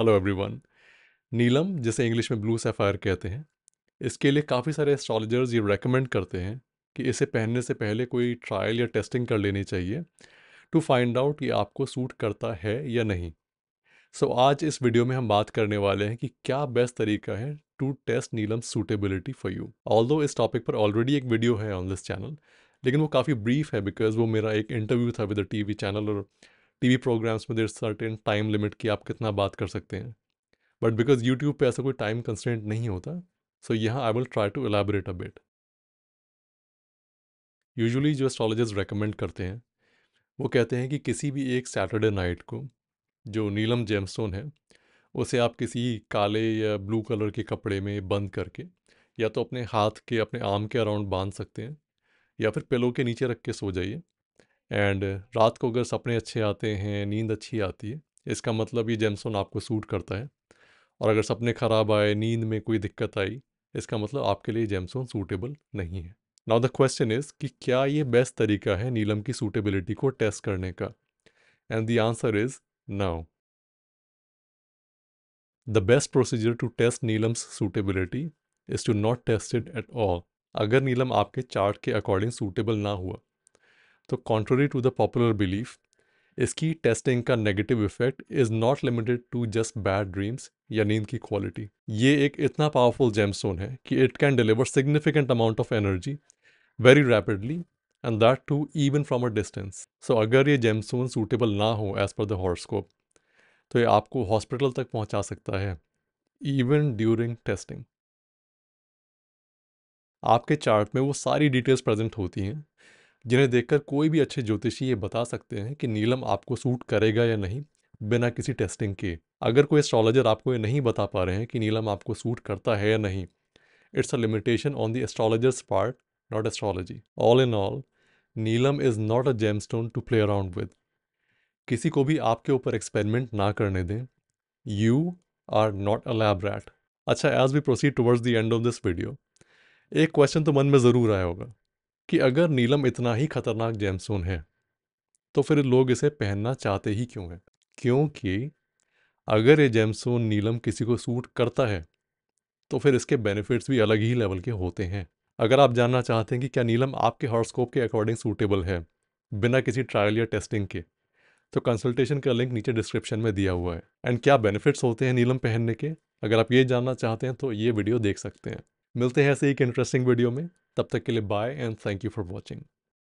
Hello everyone नीलम जिसे English में blue sapphire कहते हैं इसके लिए काफ़ी सारे एस्ट्रोलॉजर्स ये रेकमेंड करते हैं कि इसे पहनने से पहले कोई ट्रायल या टेस्टिंग कर लेनी चाहिए टू फाइंड आउट ये आपको सूट करता है या नहीं सो so, आज इस वीडियो में हम बात करने वाले हैं कि क्या बेस्ट तरीका है to test Neelam suitability for you all इस टॉपिक पर ऑलरेडी एक वीडियो है ऑन दिस चैनल लेकिन वो काफ़ी ब्रीफ है बिकॉज वो मेरा एक इंटरव्यू था विद टी वी चैनल और टी वी प्रोग्राम्स में देर सर्टेन टाइम लिमिट की आप कितना बात कर सकते हैं बट बिकॉज यूट्यूब पर ऐसा कोई टाइम कंस्टेंट नहीं होता सो यहाँ I will try to elaborate a bit usually जो एस्ट्रोलॉजर्स रिकमेंड करते हैं वो कहते हैं कि किसी भी एक सैटरडे नाइट को जो नीलम जेमस्टोन है उसे आप किसी काले या ब्लू कलर के कपड़े में बंद करके या तो अपने हाथ के अपने आर्म के अराउंड बांध सकते हैं या फिर पेलो के नीचे रख के सो जाइए एंड रात को अगर सपने अच्छे आते हैं नींद अच्छी आती है इसका मतलब ये जेमसोन आपको सूट करता है और अगर सपने ख़राब आए नींद में कोई दिक्कत आई इसका मतलब आपके लिए जेमसोन सूटेबल नहीं है नाउ द क्वेश्चन इज़ कि क्या ये बेस्ट तरीका है नीलम की सूटेबिलिटी को टेस्ट करने का and the answer is now the best procedure to test Neelam's suitability is to not tested at all अगर नीलम आपके चार्ट के अकॉर्डिंग सूटेबल ना हुआ तो contrary to the popular belief इसकी टेस्टिंग का negative effect is not limited to just bad dreams या नींद की क्वालिटी ये एक इतना पावरफुल जेमस्टोन है कि it can deliver significant amount of energy very rapidly and that too even from a distance so अगर ये जेमस्टोन सूटेबल ना हो एज़ पर द हॉर्स्कोप तो ये आपको हॉस्पिटल तक पहुंचा सकता है इवन ड्यूरिंग टेस्टिंग आपके चार्ट में वो सारी डिटेल्स प्रेजेंट होती हैं जिन्हें देखकर कोई भी अच्छे ज्योतिषी ये बता सकते हैं कि नीलम आपको सूट करेगा या नहीं बिना किसी टेस्टिंग के अगर कोई एस्ट्रोलॉजर आपको ये नहीं बता पा रहे हैं कि नीलम आपको सूट करता है या नहीं it's a limitation on the astrologers part not astrology all in all Neelam is not a gem stone to play around with किसी को भी आपके ऊपर एक्सपेरिमेंट ना करने दें you are not a lab rat अच्छा as we proceed towards the end of this video एक क्वेश्चन तो मन में ज़रूर आया होगा कि अगर नीलम इतना ही खतरनाक जैमसोन है तो फिर लोग इसे पहनना चाहते ही क्यों हैं क्योंकि अगर ये जैमसोन नीलम किसी को सूट करता है तो फिर इसके बेनिफिट्स भी अलग ही लेवल के होते हैं अगर आप जानना चाहते हैं कि क्या नीलम आपके हॉर्स्कोप के अकॉर्डिंग सूटेबल है बिना किसी ट्रायल या टेस्टिंग के तो कंसल्टेशन का लिंक नीचे डिस्क्रिप्शन में दिया हुआ है एंड क्या बेनिफिट्स होते हैं नीलम पहनने के अगर आप ये जानना चाहते हैं तो ये वीडियो देख सकते हैं मिलते हैं ऐसे एक इंटरेस्टिंग वीडियो में Tab tak ke bye and thank you for watching.